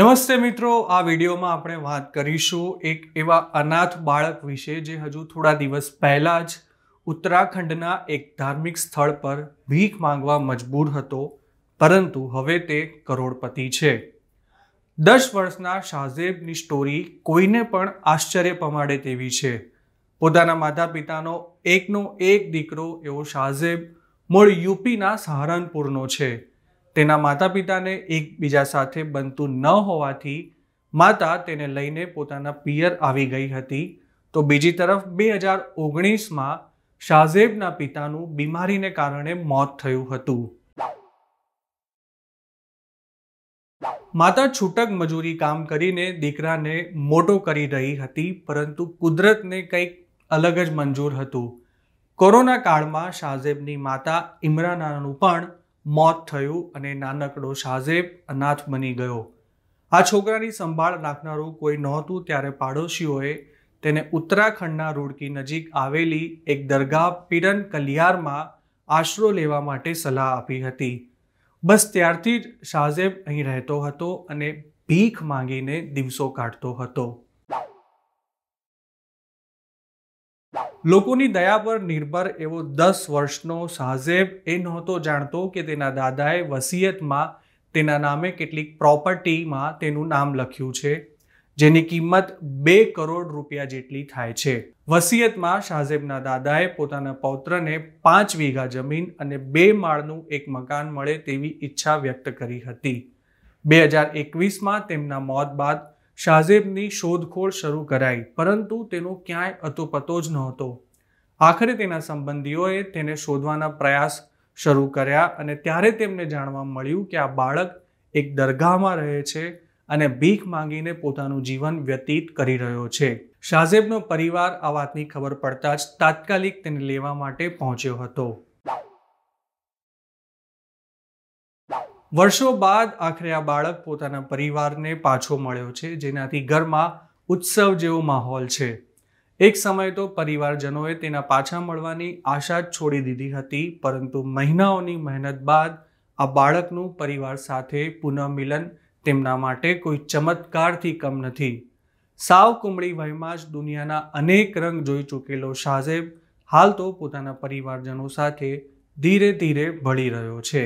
નમસ્તે મિત્રો આ વિડીયોમાં આપણે વાત કરીશું એક એવા અનાથ બાળક વિશે જે હજુ થોડા દિવસ પહેલાં જ ઉત્તરાખંડના એક ધાર્મિક સ્થળ પર ભીખ માંગવા મજબૂર હતો પરંતુ હવે તે કરોડપતિ છે દસ વર્ષના શાહઝેબની સ્ટોરી કોઈને પણ આશ્ચર્ય પમાડે તેવી છે પોતાના માતા પિતાનો એકનો એક દીકરો એવો શાહઝેબ મૂળ યુપીના સહારનપુરનો છે તેના માતા પિતાને એકબીજા સાથે બનતું ન હોવાથી માતા તેને લઈને પોતાના પિયર આવી ગઈ હતી તો બીજી તરફ બે હજાર ઓગણીસમાં શાહઝેબના પિતાનું બીમારીને કારણે મોત થયું હતું માતા છૂટક મજૂરી કામ કરીને દીકરાને મોટો કરી રહી હતી પરંતુ કુદરતને કંઈક અલગ જ મંજૂર હતું કોરોના કાળમાં શાહઝેબની માતા ઇમરાનાનું પણ મોત થયું અને નાનકડો શાહઝેબ અનાથ બની ગયો આ છોકરાની સંભાળ રાખનારું કોઈ નહોતું ત્યારે પાડોશીઓએ તેને ઉત્તરાખંડના રૂડકી નજીક આવેલી એક દરગાહ પિરન કલિયારમાં આશરો લેવા માટે સલાહ આપી હતી બસ ત્યારથી જ શાહઝેબ અહીં રહેતો હતો અને ભીખ માંગીને દિવસો કાઢતો હતો લોકોની દયા પર નિર્ભર એવો દસ વર્ષનો સાહેબ એ નહોતો જાણતો કે તેના દાદાએ વસિયતમાં તેના નામે કેટલીક પ્રોપર્ટીમાં તેનું નામ લખ્યું છે જેની કિંમત બે કરોડ રૂપિયા જેટલી થાય છે વસિયતમાં શાહઝેબના દાદાએ પોતાના પૌત્રને પાંચ વીઘા જમીન અને બે માળનું એક મકાન મળે તેવી ઈચ્છા વ્યક્ત કરી હતી બે હજાર એકવીસમાં તેમના મોત બાદ શાઝેબની શોધખોળ શરૂ કરાઈ પરંતુ તેનો ક્યાંય અતોપતો જ નહોતો આખરે તેના સંબંધીઓએ તેને શોધવાના પ્રયાસ શરૂ કર્યા અને ત્યારે તેમને જાણવા મળ્યું કે આ બાળક એક દરગાહમાં રહે છે અને ભીખ માંગીને પોતાનું જીવન વ્યતીત કરી રહ્યો છે શાઝેબનો પરિવાર આ વાતની ખબર પડતા જ તાત્કાલિક તેને લેવા માટે પહોંચ્યો હતો વર્ષો બાદ આખરે આ બાળક પોતાના પરિવારને પાછો મળ્યો છે જેનાથી ઘરમાં ઉત્સવ જેવો માહોલ છે એક સમય તો પરિવારજનોએ તેના પાછા મળવાની આશા જ છોડી દીધી હતી પરંતુ મહિનાઓની મહેનત બાદ આ બાળકનું પરિવાર સાથે પુનઃમિલન તેમના માટે કોઈ ચમત્કારથી કમ નથી સાવ કુમળી વયમાં જ દુનિયાના અનેક રંગ જોઈ ચૂકેલો શાહઝેબ હાલ તો પોતાના પરિવારજનો સાથે ધીરે ધીરે ભળી રહ્યો છે